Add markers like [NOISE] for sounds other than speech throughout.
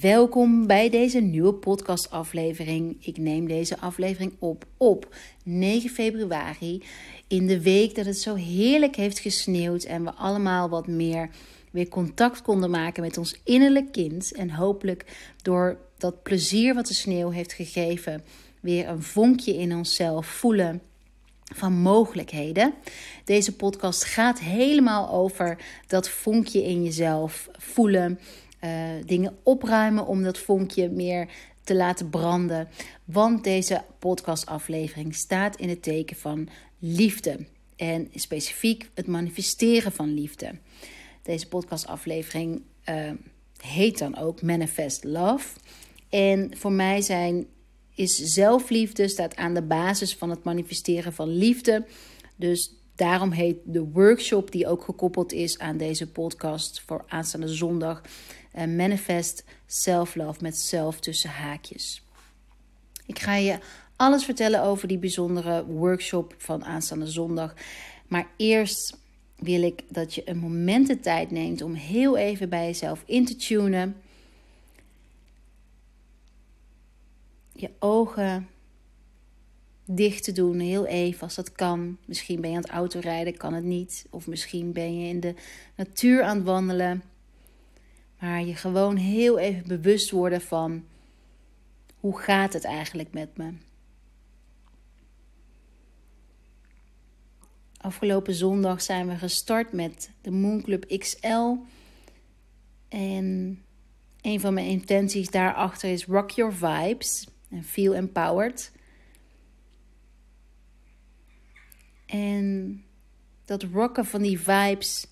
Welkom bij deze nieuwe podcastaflevering. Ik neem deze aflevering op op 9 februari, in de week dat het zo heerlijk heeft gesneeuwd en we allemaal wat meer weer contact konden maken met ons innerlijk kind en hopelijk door dat plezier wat de sneeuw heeft gegeven weer een vonkje in onszelf voelen van mogelijkheden. Deze podcast gaat helemaal over dat vonkje in jezelf voelen. Eh, dingen opruimen om dat vonkje meer te laten branden. Want deze podcastaflevering staat in het teken van liefde. En specifiek het manifesteren van liefde. Deze podcastaflevering eh, heet dan ook Manifest Love. En voor mij zijn, is zelfliefde staat aan de basis van het manifesteren van liefde. Dus daarom heet de workshop die ook gekoppeld is aan deze podcast voor aanstaande zondag Manifest Self Love met zelf tussen haakjes. Ik ga je alles vertellen over die bijzondere workshop van aanstaande zondag. Maar eerst wil ik dat je een moment de tijd neemt om heel even bij jezelf in te tunen. Je ogen dicht te doen, heel even als dat kan. Misschien ben je aan het autorijden, kan het niet. Of misschien ben je in de natuur aan het wandelen. Maar je gewoon heel even bewust worden van hoe gaat het eigenlijk met me? Afgelopen zondag zijn we gestart met de Moon Club XL. En een van mijn intenties daarachter is rock your vibes en feel empowered. En dat rocken van die vibes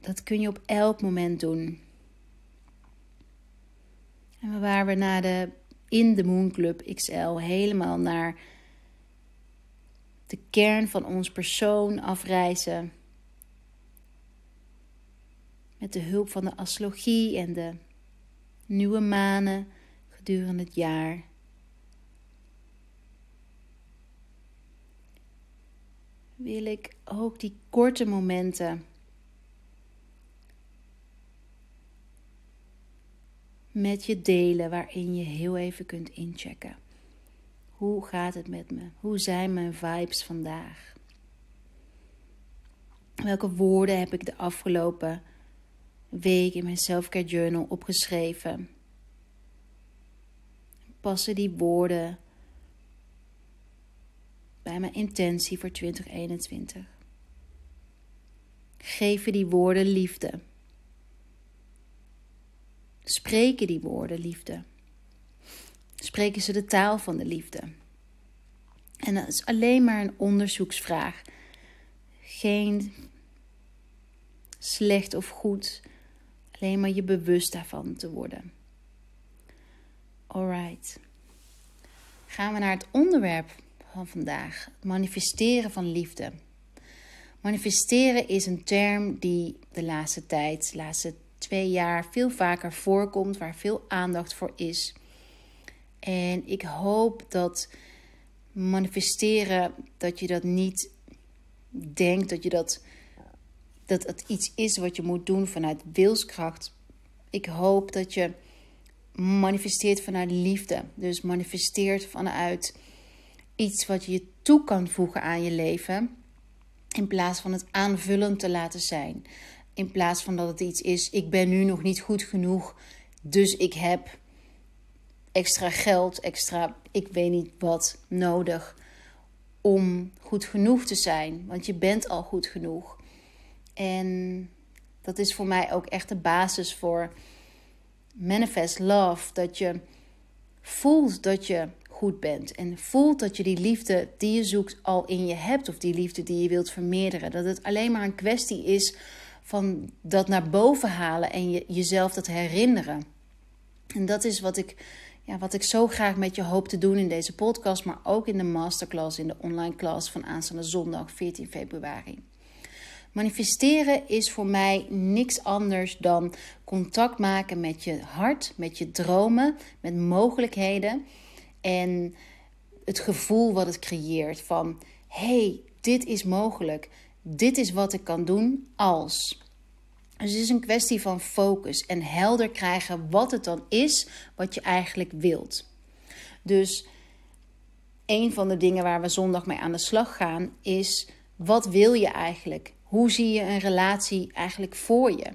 dat kun je op elk moment doen. En waar we na de in de Moon Club XL helemaal naar de kern van ons persoon afreizen. Met de hulp van de astrologie en de nieuwe manen gedurende het jaar. Wil ik ook die korte momenten met je delen waarin je heel even kunt inchecken. Hoe gaat het met me? Hoe zijn mijn vibes vandaag? Welke woorden heb ik de afgelopen week in mijn selfcare journal opgeschreven? Passen die woorden bij mijn intentie voor 2021? Geven die woorden liefde? Spreken die woorden liefde? Spreken ze de taal van de liefde? En dat is alleen maar een onderzoeksvraag. Geen slecht of goed, alleen maar je bewust daarvan te worden. Alright. Gaan we naar het onderwerp van vandaag: manifesteren van liefde. Manifesteren is een term die de laatste tijd, de laatste twee jaar veel vaker voorkomt, waar veel aandacht voor is. En ik hoop dat manifesteren, dat je dat niet denkt, dat je dat, dat het iets is wat je moet doen vanuit wilskracht. Ik hoop dat je manifesteert vanuit liefde. Dus manifesteert vanuit iets wat je toe kan voegen aan je leven. In plaats van het aanvullend te laten zijn. In plaats van dat het iets is, ik ben nu nog niet goed genoeg, dus ik heb extra geld, extra ik weet niet wat nodig om goed genoeg te zijn. Want je bent al goed genoeg. En dat is voor mij ook echt de basis voor manifest love. Dat je voelt dat je goed bent. En voelt dat je die liefde die je zoekt al in je hebt. Of die liefde die je wilt vermeerderen. Dat het alleen maar een kwestie is van dat naar boven halen en je, jezelf dat herinneren. En dat is wat ik, ja, wat ik zo graag met je hoop te doen in deze podcast, maar ook in de masterclass, in de online class van aanstaande zondag 14 februari. Manifesteren is voor mij niks anders dan contact maken met je hart, met je dromen, met mogelijkheden en het gevoel wat het creëert van hey, dit is mogelijk. Dit is wat ik kan doen als. Dus het is een kwestie van focus en helder krijgen wat het dan is wat je eigenlijk wilt. Dus een van de dingen waar we zondag mee aan de slag gaan is: wat wil je eigenlijk? Hoe zie je een relatie eigenlijk voor je?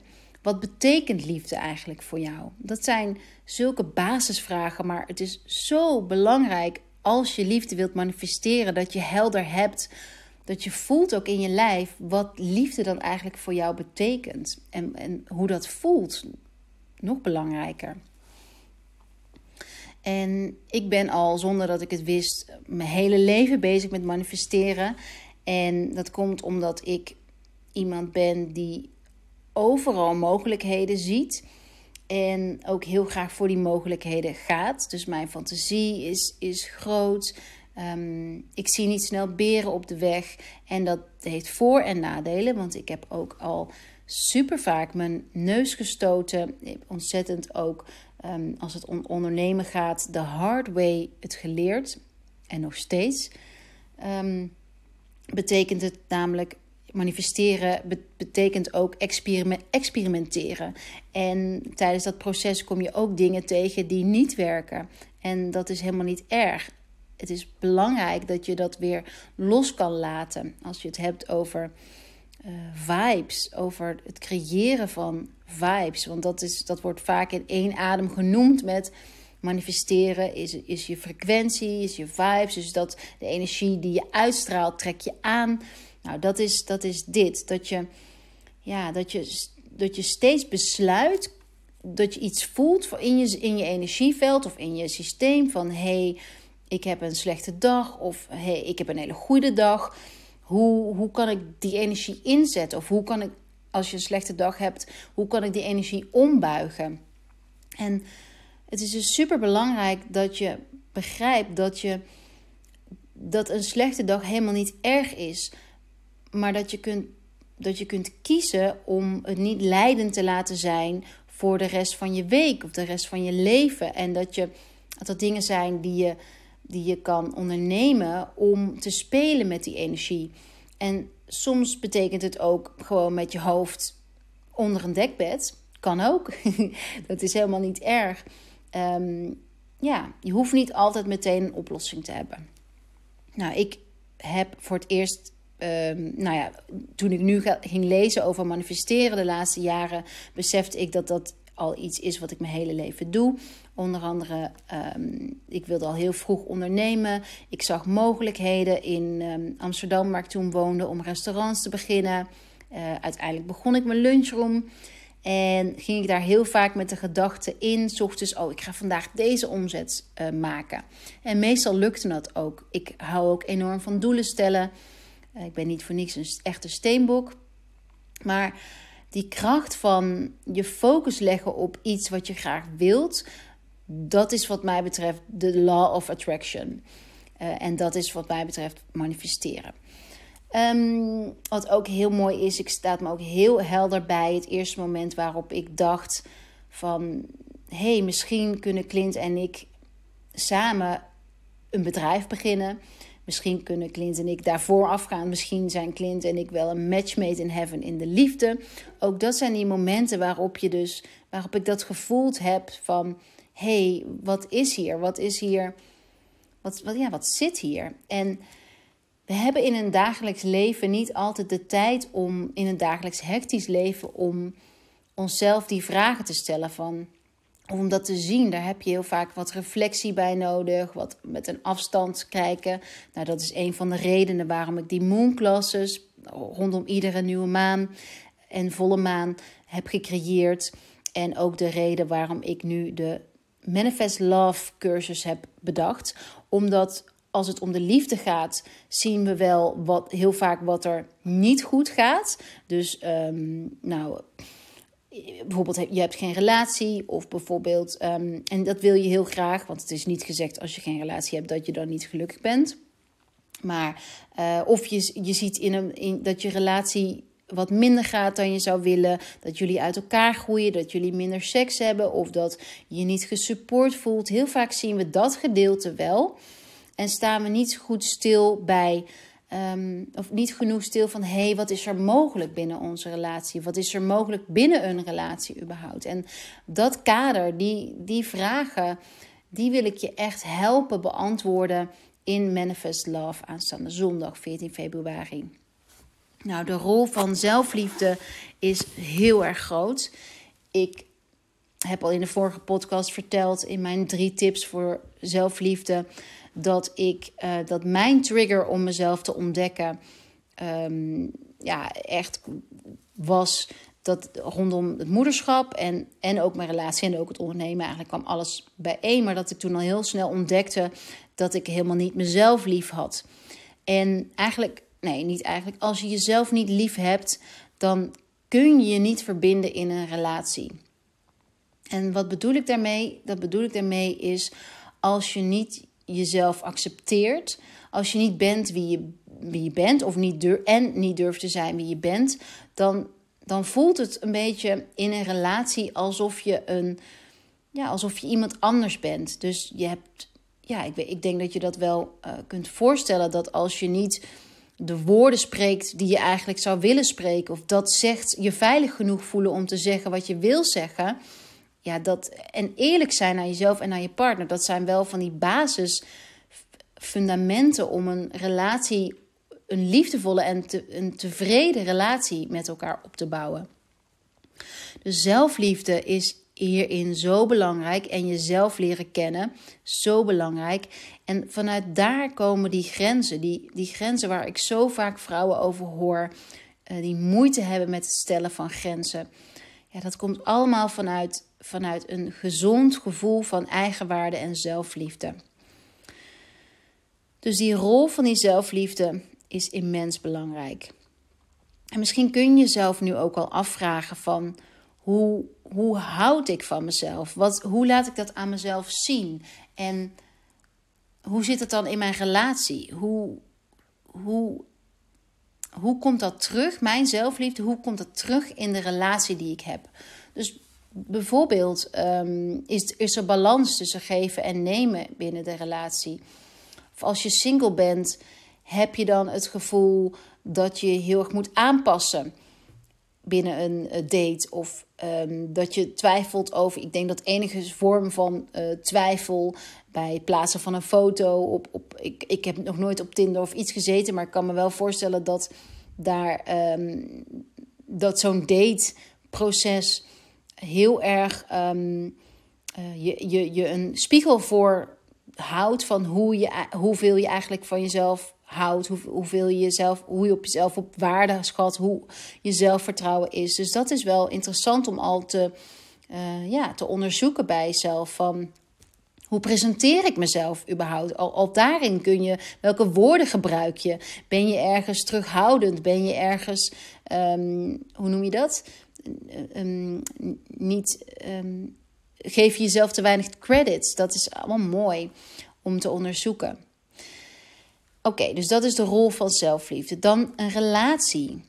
Wat betekent liefde eigenlijk voor jou? Dat zijn zulke basisvragen, maar het is zo belangrijk als je liefde wilt manifesteren dat je helder hebt dat je voelt ook in je lijf wat liefde dan eigenlijk voor jou betekent. En, en hoe dat voelt. Nog belangrijker. En ik ben al, zonder dat ik het wist, mijn hele leven bezig met manifesteren. En dat komt omdat ik iemand ben die overal mogelijkheden ziet. En ook heel graag voor die mogelijkheden gaat. Dus mijn fantasie is, is groot. Ehm, ik zie niet snel beren op de weg. En dat heeft voor- en nadelen. Want ik heb ook al super vaak mijn neus gestoten. Ontzettend ook ehm, als het om ondernemen gaat, de hard way het geleerd. En nog steeds. Ehm, betekent het namelijk manifesteren betekent ook experimenteren. En tijdens dat proces kom je ook dingen tegen die niet werken. En dat is helemaal niet erg het is belangrijk dat je dat weer los kan laten. Als je het hebt over eh, vibes, over het creëren van vibes. Want dat, is, dat wordt vaak in één adem genoemd met manifesteren is, is je frequentie, is je vibes. Dus dat de energie die je uitstraalt, trek je aan. Nou, dat is, dat is dit. Dat je, ja, dat, je, dat je steeds besluit dat je iets voelt in je, in je energieveld of in je systeem van hé. Hey, ik heb een slechte dag of hey, ik heb een hele goede dag. Hoe, hoe kan ik die energie inzetten? Of hoe kan ik, als je een slechte dag hebt, hoe kan ik die energie ombuigen? En het is dus super belangrijk dat je begrijpt dat, je, dat een slechte dag helemaal niet erg is. Maar dat je, kunt, dat je kunt kiezen om het niet leidend te laten zijn voor de rest van je week of de rest van je leven. En dat, je, dat dat dingen zijn die je die je kan ondernemen om te spelen met die energie. En soms betekent het ook gewoon met je hoofd onder een dekbed. Kan ook. [LAUGHS] dat is helemaal niet erg. Ehm, ja, je hoeft niet altijd meteen een oplossing te hebben. Nou, ik heb voor het eerst ehm, nou ja, toen ik nu ging lezen over manifesteren de laatste jaren, besefte ik dat dat al iets is wat ik mijn hele leven doe. Onder andere, ehm, ik wilde al heel vroeg ondernemen. Ik zag mogelijkheden in ehm, Amsterdam, waar ik toen woonde, om restaurants te beginnen. Eh, uiteindelijk begon ik mijn lunchroom. En ging ik daar heel vaak met de gedachte in, s ochtends, oh, ik ga vandaag deze omzet eh, maken. En meestal lukte dat ook. Ik hou ook enorm van doelen stellen. Eh, ik ben niet voor niks een echte steenbok. Maar die kracht van je focus leggen op iets wat je graag wilt, dat is wat mij betreft de law of attraction. Eh, en dat is wat mij betreft manifesteren. Ehm, wat ook heel mooi is, ik staat me ook heel helder bij het eerste moment waarop ik dacht van hé, hey, misschien kunnen Clint en ik samen een bedrijf beginnen. Misschien kunnen Clint en ik daarvoor afgaan. Misschien zijn Clint en ik wel een matchmate in heaven in de liefde. Ook dat zijn die momenten waarop je dus, waarop ik dat gevoeld heb van hé, hey, wat is hier? Wat is hier? Wat, wat, ja, wat zit hier? En we hebben in een dagelijks leven niet altijd de tijd om, in een dagelijks hectisch leven, om onszelf die vragen te stellen van om dat te zien, daar heb je heel vaak wat reflectie bij nodig, wat met een afstand kijken. Nou, dat is een van de redenen waarom ik die moonclasses rondom iedere nieuwe maan en volle maan heb gecreëerd. En ook de reden waarom ik nu de Manifest Love cursus heb bedacht. Omdat als het om de liefde gaat, zien we wel wat, heel vaak wat er niet goed gaat. Dus um, nou bijvoorbeeld je hebt geen relatie of bijvoorbeeld, ehm, en dat wil je heel graag, want het is niet gezegd als je geen relatie hebt dat je dan niet gelukkig bent. Maar eh, of je, je ziet in een, in, dat je relatie wat minder gaat dan je zou willen, dat jullie uit elkaar groeien, dat jullie minder seks hebben of dat je niet gesupport voelt. Heel vaak zien we dat gedeelte wel en staan we niet goed stil bij Ehm, of niet genoeg stil van hé, hey, wat is er mogelijk binnen onze relatie? Wat is er mogelijk binnen een relatie überhaupt? En dat kader, die, die vragen, die wil ik je echt helpen beantwoorden in Manifest Love aanstaande zondag 14 februari. Nou, de rol van zelfliefde is heel erg groot. Ik heb al in de vorige podcast verteld in mijn drie tips voor zelfliefde dat, ik, eh, dat mijn trigger om mezelf te ontdekken ehm, ja, echt was dat rondom het moederschap en, en ook mijn relatie en ook het ondernemen. Eigenlijk kwam alles bijeen, maar dat ik toen al heel snel ontdekte dat ik helemaal niet mezelf lief had. En eigenlijk, nee, niet eigenlijk. Als je jezelf niet lief hebt, dan kun je je niet verbinden in een relatie. En wat bedoel ik daarmee? Dat bedoel ik daarmee is als je niet jezelf accepteert, als je niet bent wie je, wie je bent of niet durf, en niet durft te zijn wie je bent, dan, dan voelt het een beetje in een relatie alsof je, een, ja, alsof je iemand anders bent. Dus je hebt, ja, ik, ik denk dat je dat wel eh, kunt voorstellen dat als je niet de woorden spreekt die je eigenlijk zou willen spreken, of dat zegt je veilig genoeg voelen om te zeggen wat je wil zeggen ja, dat, en eerlijk zijn naar jezelf en naar je partner, dat zijn wel van die basisfundamenten om een relatie, een liefdevolle en een tevreden relatie met elkaar op te bouwen. Dus zelfliefde is hierin zo belangrijk en jezelf leren kennen, zo belangrijk. En vanuit daar komen die grenzen, die, die grenzen waar ik zo vaak vrouwen over hoor, eh, die moeite hebben met het stellen van grenzen. Ja, dat komt allemaal vanuit vanuit een gezond gevoel van eigenwaarde en zelfliefde. Dus die rol van die zelfliefde is immens belangrijk. En misschien kun je jezelf nu ook al afvragen van hoe, hoe houd ik van mezelf? Wat, hoe laat ik dat aan mezelf zien? En hoe zit het dan in mijn relatie? Hoe, hoe, hoe komt dat terug, mijn zelfliefde, hoe komt dat terug in de relatie die ik heb? Dus bijvoorbeeld ehm, is, is er balans tussen geven en nemen binnen de relatie. Of als je single bent, heb je dan het gevoel dat je heel erg moet aanpassen binnen een eh, date. Of ehm, dat je twijfelt over. Ik denk dat enige vorm van eh, twijfel bij het plaatsen van een foto. Op, op, ik, ik heb nog nooit op Tinder of iets gezeten, maar ik kan me wel voorstellen dat daar um, dat zo'n dateproces heel erg ehm, eh, je, je, je een spiegel voor houdt van hoe je, hoeveel je eigenlijk van jezelf houdt, hoe, hoeveel je jezelf, hoe je op jezelf op waarde schat, hoe je zelfvertrouwen is. Dus dat is wel interessant om al te, eh, ja, te onderzoeken bij jezelf van hoe presenteer ik mezelf überhaupt? Al, al, daarin kun je, welke woorden gebruik je? Ben je ergens terughoudend? Ben je ergens, ehm, hoe noem je dat? Ehm, niet. Um, geef jezelf te weinig credits. Dat is allemaal mooi om te onderzoeken. Oké, dus dat is de rol van zelfliefde. Dan een relatie.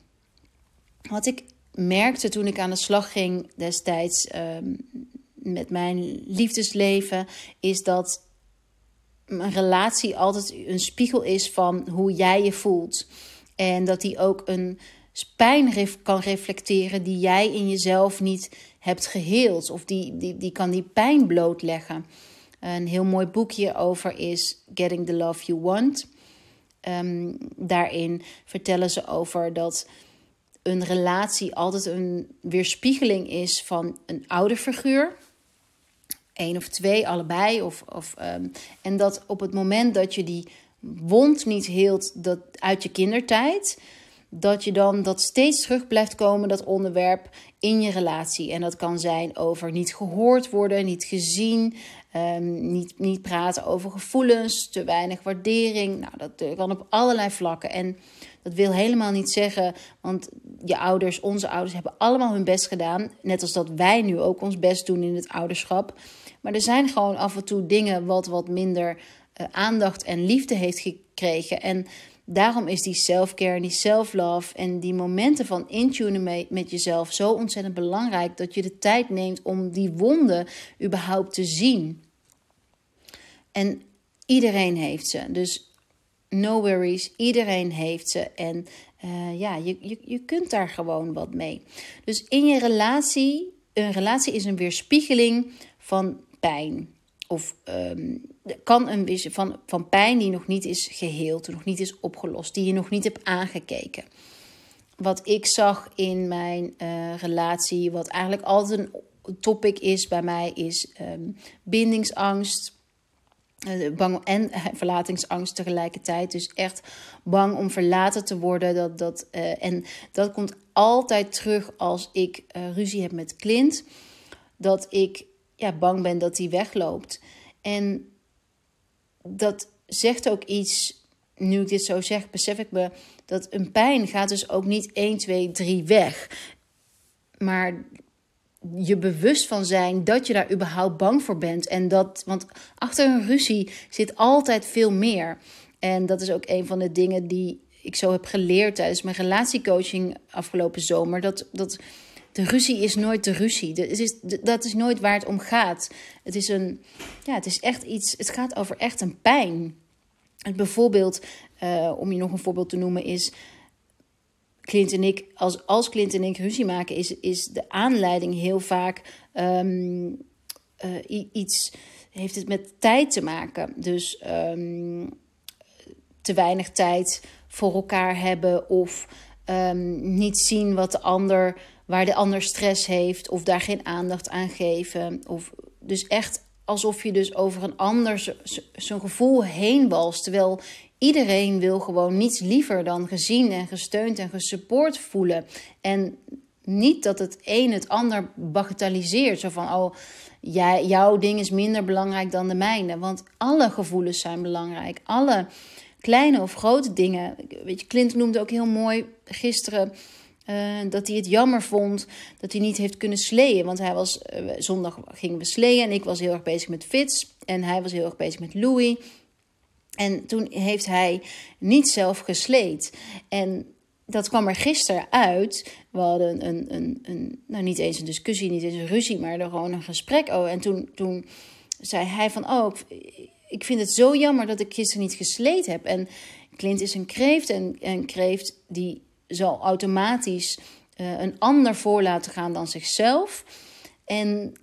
Wat ik merkte toen ik aan de slag ging destijds ehm, met mijn liefdesleven, is dat een relatie altijd een spiegel is van hoe jij je voelt. En dat die ook een pijn kan reflecteren die jij in jezelf niet hebt geheeld. Of die, die, die kan die pijn blootleggen. Een heel mooi boekje over is Getting the Love You Want. Ehm, daarin vertellen ze over dat een relatie altijd een weerspiegeling is van een ouderfiguur. Eén of twee, allebei. Of, of, ehm, en dat op het moment dat je die wond niet heelt dat, uit je kindertijd, dat je dan dat steeds terug blijft komen, dat onderwerp in je relatie. En dat kan zijn over niet gehoord worden, niet gezien, ehm, niet, niet praten over gevoelens, te weinig waardering. Nou, dat kan op allerlei vlakken. En dat wil helemaal niet zeggen, want je ouders, onze ouders, hebben allemaal hun best gedaan. Net als dat wij nu ook ons best doen in het ouderschap. Maar er zijn gewoon af en toe dingen wat wat minder eh, aandacht en liefde heeft gekregen. En Daarom is die self-care en die self-love en die momenten van intunen met jezelf zo ontzettend belangrijk dat je de tijd neemt om die wonden überhaupt te zien. En iedereen heeft ze. Dus no worries, iedereen heeft ze. En eh, ja, je, je, je kunt daar gewoon wat mee. Dus in je relatie, een relatie is een weerspiegeling van pijn of ehm, kan een van, van pijn die nog niet is geheeld, nog niet is opgelost, die je nog niet hebt aangekeken. Wat ik zag in mijn eh, relatie, wat eigenlijk altijd een topic is bij mij, is ehm, bindingsangst. Eh, bang en eh, verlatingsangst tegelijkertijd. Dus echt bang om verlaten te worden. Dat, dat, en dat komt altijd terug als ik ruzie heb met Clint. Dat ik ja, bang ben dat die wegloopt. En dat zegt ook iets, nu ik dit zo zeg, besef ik me dat een pijn gaat dus ook niet 1, 2, 3 weg. Maar je bewust van zijn dat je daar überhaupt bang voor bent. En dat, want achter een ruzie zit altijd veel meer. En dat is ook een van de dingen die ik zo heb geleerd tijdens mijn relatiecoaching afgelopen zomer. Dat, dat de ruzie is nooit de ruzie. is, dat is nooit waar het om gaat. Het is, een, ja, het is echt iets. Het gaat over echt een pijn. En bijvoorbeeld, eh, om je nog een voorbeeld te noemen, is. Clint en ik, als, als Clint en ik ruzie maken, is, is de aanleiding heel vaak ehm, eh, iets. Heeft het met tijd te maken? Dus ehm, te weinig tijd voor elkaar hebben of ehm, niet zien wat de ander waar de ander stress heeft of daar geen aandacht aan geven. Of, dus echt alsof je dus over een ander zo'n gevoel heen walst. Terwijl iedereen wil gewoon niets liever dan gezien en gesteund en gesupport voelen. En niet dat het een het ander bagatelliseert. Zo van, oh, jij, jouw ding is minder belangrijk dan de mijne. Want alle gevoelens zijn belangrijk. Alle kleine of grote dingen. Weet je, Clint noemde ook heel mooi gisteren eh, dat hij het jammer vond dat hij niet heeft kunnen sleeën. Want hij was, eh, zondag gingen we sleeën en ik was heel erg bezig met Fitz. En hij was heel erg bezig met Louis. En toen heeft hij niet zelf gesleed. En dat kwam er gisteren uit. We hadden een, een, een, nou niet eens een discussie, niet eens een ruzie, maar er gewoon een gesprek. Oh, en toen, toen zei hij van, oh, ik, vind het zo jammer dat ik gisteren niet gesleed heb. En Clint is een kreeft en, en kreeft die zo automatisch eh, een ander voor laten gaan dan zichzelf. En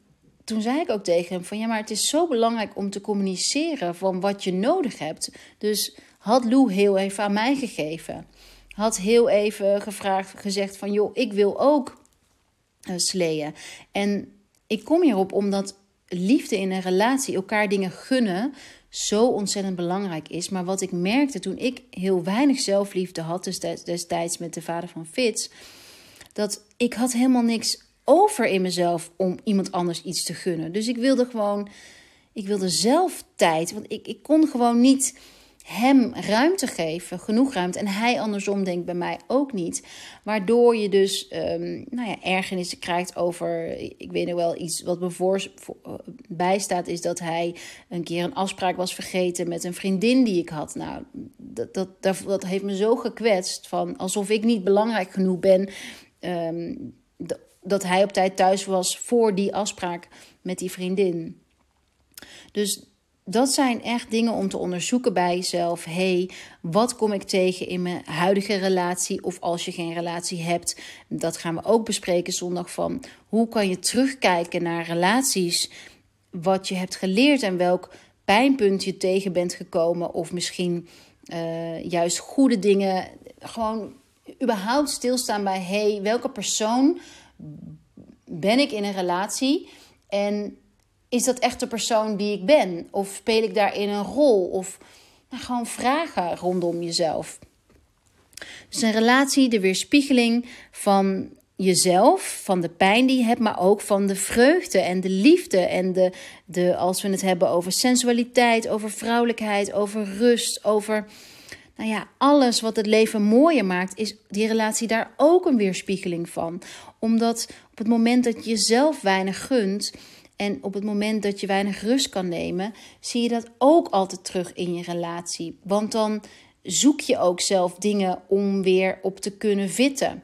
toen zei ik ook tegen hem van ja, maar het is zo belangrijk om te communiceren van wat je nodig hebt. Dus had Lou heel even aan mij gegeven. Had heel even gevraagd, gezegd van joh, ik wil ook uh, En ik kom hierop omdat liefde in een relatie elkaar dingen gunnen zo ontzettend belangrijk is. Maar wat ik merkte toen ik heel weinig zelfliefde had, dus destijds met de vader van Fitz, dat ik had helemaal niks over in mezelf om iemand anders iets te gunnen. Dus ik wilde gewoon, ik wilde zelf tijd, want ik, ik kon gewoon niet hem ruimte geven, genoeg ruimte. En hij andersom denkt bij mij ook niet. Waardoor je dus ehm, nou ja, ergernissen krijgt over. Ik weet nog wel iets wat me voor, voor, eh, bijstaat, is dat hij een keer een afspraak was vergeten met een vriendin die ik had. Nou, dat, dat, dat, heeft me zo gekwetst van alsof ik niet belangrijk genoeg ben. Ehm, dat hij op tijd thuis was voor die afspraak met die vriendin. Dus dat zijn echt dingen om te onderzoeken bij jezelf. hey, wat kom ik tegen in mijn huidige relatie? Of als je geen relatie hebt, dat gaan we ook bespreken zondag van. Hoe kan je terugkijken naar relaties, wat je hebt geleerd en welk pijnpunt je tegen bent gekomen? Of misschien eh, juist goede dingen. Gewoon überhaupt stilstaan bij, hey, welke persoon ben ik in een relatie? En is dat echt de persoon die ik ben? Of speel ik daarin een rol? Of nou, gewoon vragen rondom jezelf. Dus een relatie, de weerspiegeling van jezelf, van de pijn die je hebt, maar ook van de vreugde en de liefde. En de, de, als we het hebben over sensualiteit, over vrouwelijkheid, over rust, over. Nou ja, alles wat het leven mooier maakt, is die relatie daar ook een weerspiegeling van. Omdat op het moment dat je jezelf weinig gunt, en op het moment dat je weinig rust kan nemen, zie je dat ook altijd terug in je relatie. Want dan zoek je ook zelf dingen om weer op te kunnen vitten.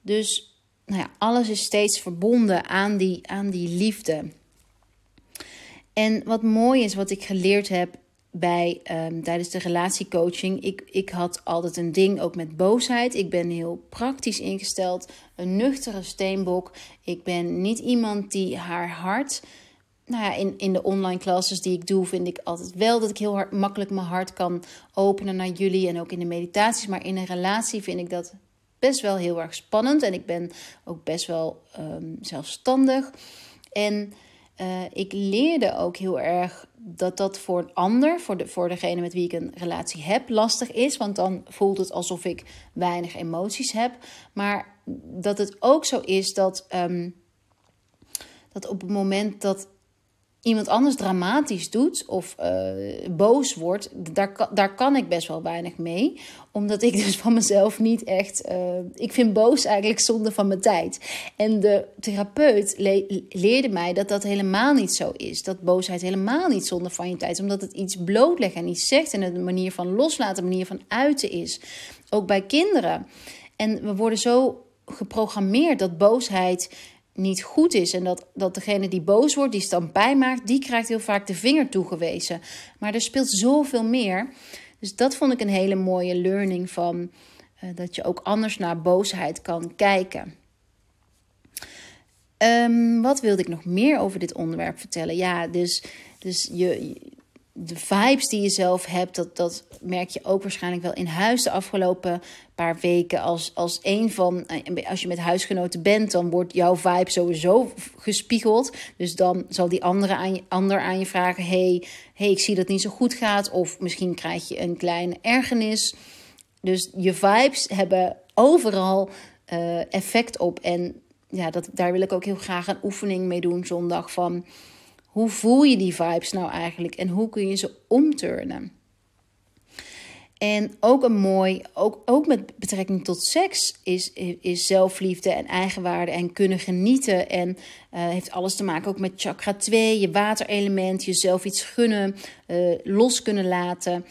Dus nou ja, alles is steeds verbonden aan die, aan die liefde. En wat mooi is, wat ik geleerd heb bij, ehm, tijdens de relatiecoaching. Ik, ik had altijd een ding ook met boosheid. Ik ben heel praktisch ingesteld, een nuchtere steenbok. Ik ben niet iemand die haar hart. Nou ja, in, in de online classes die ik doe, vind ik altijd wel dat ik heel hard, makkelijk mijn hart kan openen naar jullie en ook in de meditaties. Maar in een relatie vind ik dat best wel heel erg spannend en ik ben ook best wel ehm, zelfstandig. En eh, ik leerde ook heel erg dat dat voor een ander, voor, de, voor degene met wie ik een relatie heb, lastig is. Want dan voelt het alsof ik weinig emoties heb. Maar dat het ook zo is dat, ehm, dat op het moment dat iemand anders dramatisch doet of eh, boos wordt, daar, daar kan ik best wel weinig mee. Omdat ik dus van mezelf niet echt. Eh, ik vind boos eigenlijk zonde van mijn tijd. En de therapeut leerde mij dat dat helemaal niet zo is. Dat boosheid helemaal niet zonde van je tijd. Omdat het iets blootlegt en iets zegt. En een manier van loslaten, een manier van uiten is. Ook bij kinderen. En we worden zo geprogrammeerd dat boosheid niet goed is en dat, dat degene die boos wordt, die stampij maakt, die krijgt heel vaak de vinger toegewezen. Maar er speelt zoveel meer. Dus dat vond ik een hele mooie learning van eh, dat je ook anders naar boosheid kan kijken. Ehm, wat wilde ik nog meer over dit onderwerp vertellen? Ja, dus, dus je, de vibes die je zelf hebt, dat, dat merk je ook waarschijnlijk wel in huis de afgelopen paar weken. Als, als een van, eh, als je met huisgenoten bent, dan wordt jouw vibe sowieso gespiegeld. Dus dan zal die andere aan je, ander aan je vragen: hey, hey, ik zie dat niet zo goed gaat. Of misschien krijg je een kleine ergernis. Dus je vibes hebben overal eh, effect op. En ja, dat, daar wil ik ook heel graag een oefening mee doen zondag. Van hoe voel je die vibes nou eigenlijk en hoe kun je ze omturnen? En ook een mooi, ook, ook met betrekking tot seks, is, is zelfliefde en eigenwaarde en kunnen genieten. En eh, heeft alles te maken ook met chakra 2, je waterelement, jezelf iets gunnen, eh, los kunnen laten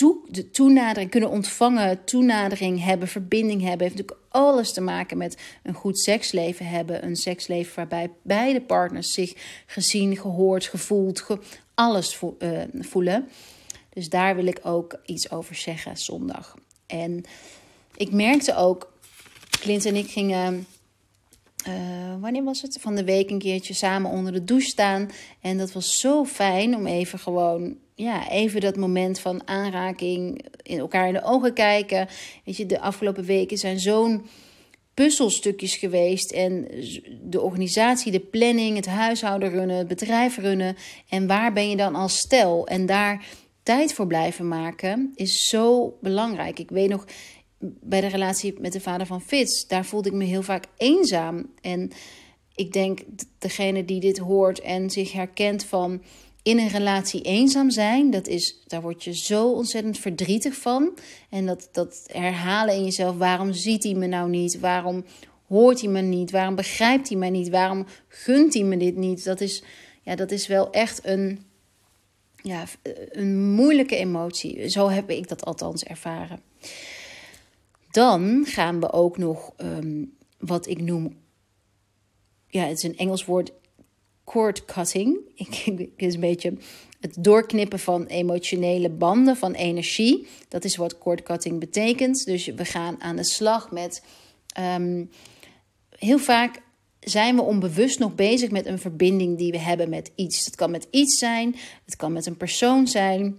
toe, de toenadering kunnen ontvangen, toenadering hebben, verbinding hebben. Heeft natuurlijk alles te maken met een goed seksleven hebben. Een seksleven waarbij beide partners zich gezien, gehoord, gevoeld, alles eh, voelen. Dus daar wil ik ook iets over zeggen zondag. En ik merkte ook, Clint en ik gingen eh, wanneer was het? Van de week een keertje samen onder de douche staan. En dat was zo fijn om even gewoon, ja, even dat moment van aanraking, in elkaar in de ogen kijken. Weet je, de afgelopen weken zijn zo'n puzzelstukjes geweest. En de organisatie, de planning, het huishouden runnen, het bedrijf runnen. En waar ben je dan als stel? En daar tijd voor blijven maken is zo belangrijk. Ik weet nog, bij de relatie met de vader van Fitz, daar voelde ik me heel vaak eenzaam. En ik denk degene die dit hoort en zich herkent van in een relatie eenzaam zijn, dat is, daar word je zo ontzettend verdrietig van. En dat, dat herhalen in jezelf, waarom ziet hij me nou niet? Waarom hoort hij me niet? Waarom begrijpt hij mij niet? Waarom gunt hij me dit niet? Dat is, ja, dat is wel echt een, ja, een moeilijke emotie. Zo heb ik dat althans ervaren. Dan gaan we ook nog ehm, wat ik noem, ja, het is een Engels woord, cord cutting. Het [LAUGHS] is een beetje het doorknippen van emotionele banden, van energie. Dat is wat cord cutting betekent. Dus we gaan aan de slag met. Ehm, heel vaak zijn we onbewust nog bezig met een verbinding die we hebben met iets. Het kan met iets zijn, het kan met een persoon zijn.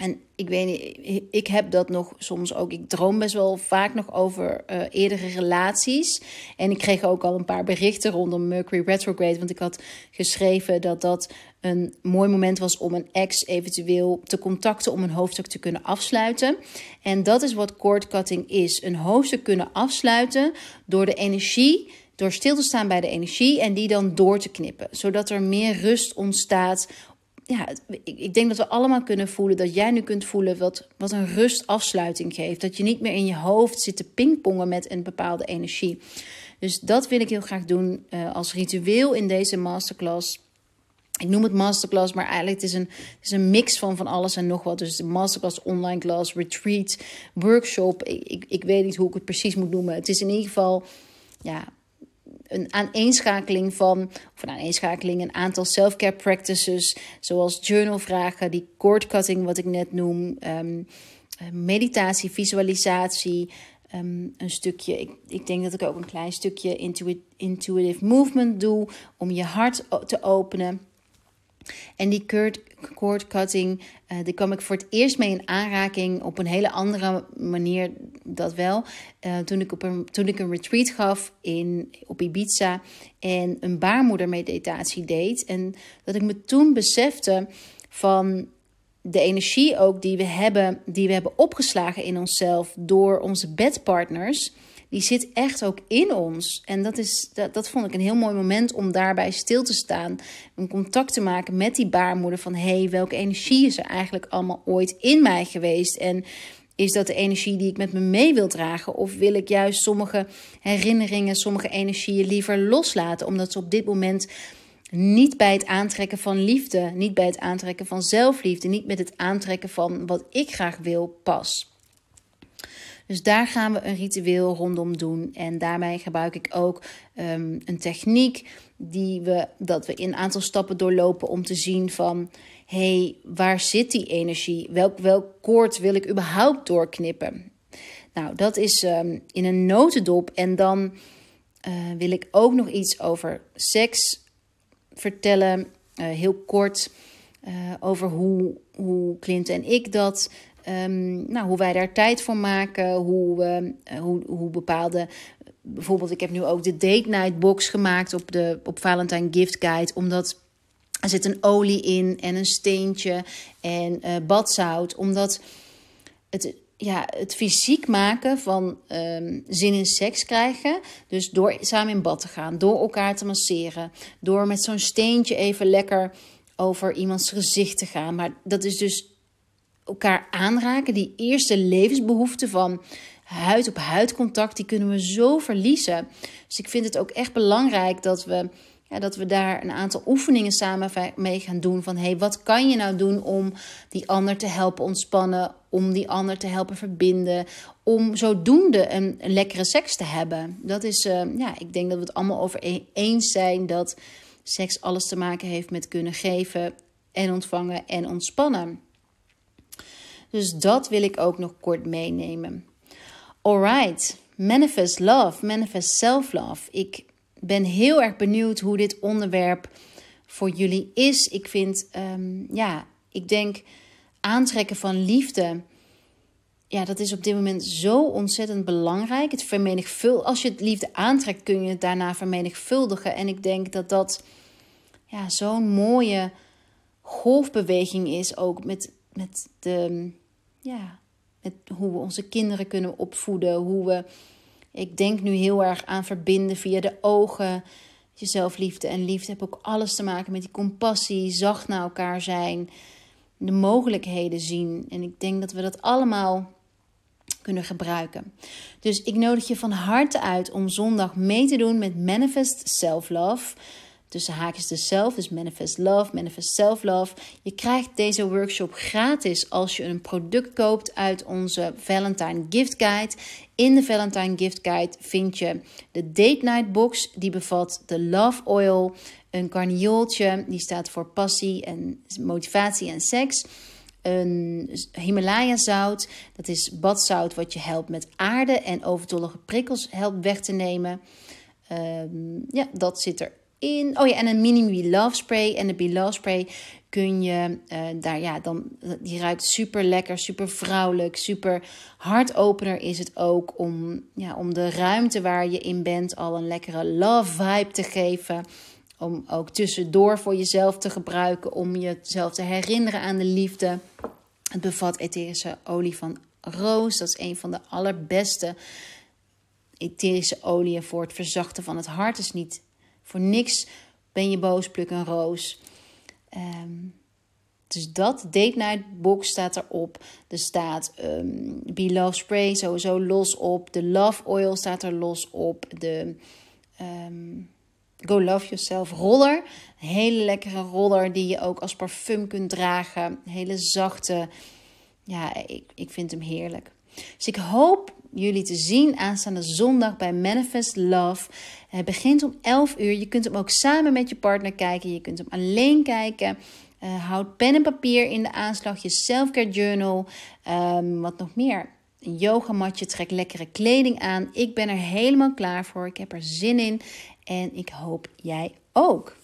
En ik weet niet, ik heb dat nog soms ook. Ik droom best wel vaak nog over eh, eerdere relaties. En ik kreeg ook al een paar berichten rondom Mercury Retrograde. Want ik had geschreven dat dat een mooi moment was om een ex eventueel te contacten om een hoofdstuk te kunnen afsluiten. En dat is wat cordcutting is: een hoofdstuk kunnen afsluiten door de energie door stil te staan bij de energie en die dan door te knippen, zodat er meer rust ontstaat ja, ik, ik denk dat we allemaal kunnen voelen, dat jij nu kunt voelen wat, wat een rustafsluiting geeft. Dat je niet meer in je hoofd zit te pingpongen met een bepaalde energie. Dus dat wil ik heel graag doen eh, als ritueel in deze masterclass. Ik noem het masterclass, maar eigenlijk het is een, het is een mix van van alles en nog wat. Dus de masterclass, online class, retreat, workshop. Ik, ik, ik weet niet hoe ik het precies moet noemen. Het is in ieder geval ja, een aaneenschakeling van, of een aaneenschakeling, een aantal self-care practices, zoals journal vragen die cordcutting wat ik net noem, ehm, eh, meditatie, visualisatie, ehm, een stukje, ik, ik denk dat ik ook een klein stukje intuit, intuitive movement doe om je hart te openen. En die cord cutting, eh, daar kwam ik voor het eerst mee in aanraking op een hele andere manier, dat wel. Eh, toen, ik op een, toen ik een retreat gaf in, op Ibiza en een baarmoedermeditatie deed. En dat ik me toen besefte van de energie ook die we hebben, die we hebben opgeslagen in onszelf door onze bedpartners die zit echt ook in ons. En dat, is, dat, dat vond ik een heel mooi moment om daarbij stil te staan. een contact te maken met die baarmoeder. Van hé, hey, welke energie is er eigenlijk allemaal ooit in mij geweest? En is dat de energie die ik met me mee wil dragen? Of wil ik juist sommige herinneringen, sommige energieën liever loslaten? Omdat ze op dit moment niet bij het aantrekken van liefde, niet bij het aantrekken van zelfliefde, niet met het aantrekken van wat ik graag wil pas. Dus daar gaan we een ritueel rondom doen. En daarmee gebruik ik ook ehm, een techniek die we, dat we in een aantal stappen doorlopen om te zien van... hey, waar zit die energie? Welk, welk koord wil ik überhaupt doorknippen? Nou, dat is ehm, in een notendop. En dan eh, wil ik ook nog iets over seks vertellen, eh, heel kort... Eh, over hoe, hoe Clint en ik dat Ehm, nou, hoe wij daar tijd voor maken, hoe, eh, hoe, hoe bepaalde. Bijvoorbeeld, ik heb nu ook de date night box gemaakt op de op Valentine Gift Guide, omdat er zit een olie in en een steentje en uh, badzout, omdat het ja, het fysiek maken van ehm, zin in seks krijgen. Dus door samen in bad te gaan, door elkaar te masseren, door met zo'n steentje even lekker over iemands gezicht te gaan. Maar dat is dus elkaar aanraken, die eerste levensbehoefte van huid op huid contact, die kunnen we zo verliezen. Dus ik vind het ook echt belangrijk dat we, ja, dat we daar een aantal oefeningen samen mee gaan doen. Van hey, wat kan je nou doen om die ander te helpen ontspannen, om die ander te helpen verbinden, om zodoende een, een lekkere seks te hebben? Dat is, eh, ja, ik denk dat we het allemaal over e- eens zijn dat seks alles te maken heeft met kunnen geven en ontvangen en ontspannen. Dus dat wil ik ook nog kort meenemen. Alright, manifest love, manifest self-love. Ik ben heel erg benieuwd hoe dit onderwerp voor jullie is. Ik vind, ehm, ja, ik denk aantrekken van liefde. Ja, dat is op dit moment zo ontzettend belangrijk. Het vermenigvuld, als je het liefde aantrekt, kun je het daarna vermenigvuldigen. En ik denk dat dat ja, zo'n mooie golfbeweging is ook met, met de ja, met hoe we onze kinderen kunnen opvoeden, hoe we, ik denk nu heel erg aan verbinden via de ogen. Je zelfliefde en liefde hebben ook alles te maken met die compassie, zacht naar elkaar zijn, de mogelijkheden zien. En ik denk dat we dat allemaal kunnen gebruiken. Dus ik nodig je van harte uit om zondag mee te doen met Manifest Self Love tussen haakjes de self, dus manifest love, manifest self-love. Je krijgt deze workshop gratis als je een product koopt uit onze Valentine Gift Guide. In de Valentine Gift Guide vind je de Date Night Box, die bevat de Love Oil, een carniooltje, die staat voor passie en motivatie en seks. Een Himalaya zout, dat is badzout wat je helpt met aarde en overtollige prikkels helpt weg te nemen. Ehm, ja, dat zit er Oh ja, en een Mini Me Love Spray. En de Be Love Spray kun je eh, daar, ja, dan, die ruikt super lekker, super vrouwelijk, super hartopener is het ook om, ja, om de ruimte waar je in bent al een lekkere love vibe te geven. Om ook tussendoor voor jezelf te gebruiken, om jezelf te herinneren aan de liefde. Het bevat etherische olie van roos. Dat is een van de allerbeste etherische oliën voor het verzachten van het hart. is niet voor niks ben je boos, pluk een roos. Ehm, dus dat, date night box staat erop. Er staat um, Be Love Spray sowieso los op. De Love Oil staat er los op. De ehm, Go Love Yourself roller. Een hele lekkere roller die je ook als parfum kunt dragen. hele zachte. Ja, ik, ik vind hem heerlijk. Dus ik hoop jullie te zien aanstaande zondag bij Manifest Love. Het begint om 11 uur. Je kunt hem ook samen met je partner kijken. Je kunt hem alleen kijken. Eh, houd pen en papier in de aanslag. Je selfcare journal. Ehm, wat nog meer? Een yogamatje. Trek lekkere kleding aan. Ik ben er helemaal klaar voor. Ik heb er zin in. En ik hoop jij ook.